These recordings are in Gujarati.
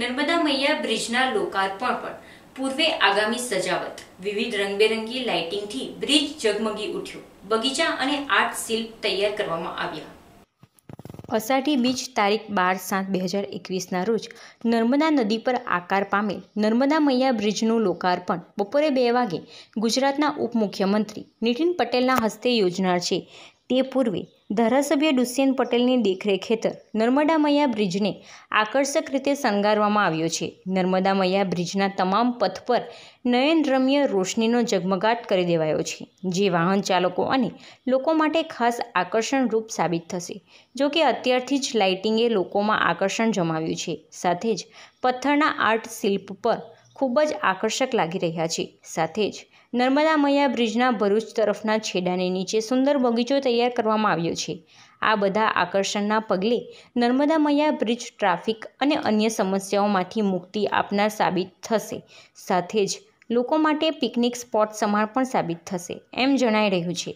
નર્મદા મૈયા બ્રિજના લોકાર્પણ પણ પૂર્વે આગામી સજાવટ વિવિધ રંગબેરંગી લાઇટિંગથી બ્રિજ ઝગમગી ઉઠ્યો બગીચા અને આર્ટ શિલ્પ તૈયાર કરવામાં આવ્યા અષાઢી બીજ તારીખ બાર સાત બે હજાર એકવીસના રોજ નર્મદા નદી પર આકાર પામેલ નર્મદા મૈયા બ્રિજનું લોકાર્પણ બપોરે બે વાગે ગુજરાતના ઉપમુખ્યમંત્રી નીતિન પટેલના હસ્તે યોજનાર છે તે પૂર્વે ધારાસભ્ય દુષ્યંત પટેલની દેખરેખ હેઠળ નર્મદા મૈયા બ્રિજને આકર્ષક રીતે શણગારવામાં આવ્યો છે નર્મદા મૈયા બ્રિજના તમામ પથ પર નયનરમ્ય રોશનીનો ઝગમગાટ કરી દેવાયો છે જે વાહન ચાલકો અને લોકો માટે ખાસ આકર્ષણરૂપ સાબિત થશે જો કે અત્યારથી જ લાઇટિંગે લોકોમાં આકર્ષણ જમાવ્યું છે સાથે જ પથ્થરના આર્ટ શિલ્પ પર ખૂબ જ આકર્ષક લાગી રહ્યા છે સાથે જ નર્મદા મૈયા બ્રિજના ભરૂચ તરફના છેડાની નીચે સુંદર બગીચો તૈયાર કરવામાં આવ્યો છે આ બધા આકર્ષણના પગલે નર્મદા મૈયા બ્રિજ ટ્રાફિક અને અન્ય સમસ્યાઓમાંથી મુક્તિ આપનાર સાબિત થશે સાથે જ લોકો માટે પિકનિક સ્પોટ સમાન પણ સાબિત થશે એમ જણાઈ રહ્યું છે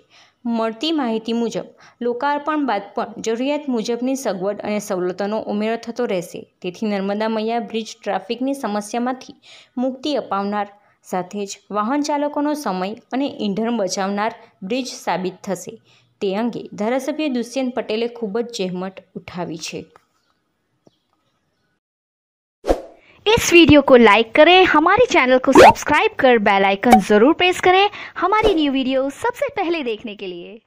મળતી માહિતી મુજબ લોકાર્પણ બાદ પણ જરૂરિયાત મુજબની સગવડ અને સવલતોનો ઉમેરો થતો રહેશે તેથી નર્મદા મૈયા બ્રિજ ટ્રાફિકની સમસ્યામાંથી મુક્તિ અપાવનાર સાથે જ વાહન ચાલકોનો સમય અને ઈંધણ બચાવનાર બ્રિજ સાબિત થશે તે અંગે ધારાસભ્ય દુષ્યંત પટેલે ખૂબ જ જહેમત ઉઠાવી છે इस वीडियो को लाइक करें हमारे चैनल को सब्सक्राइब कर बेल आइकन ज़रूर प्रेस करें हमारी न्यू वीडियो सबसे पहले देखने के लिए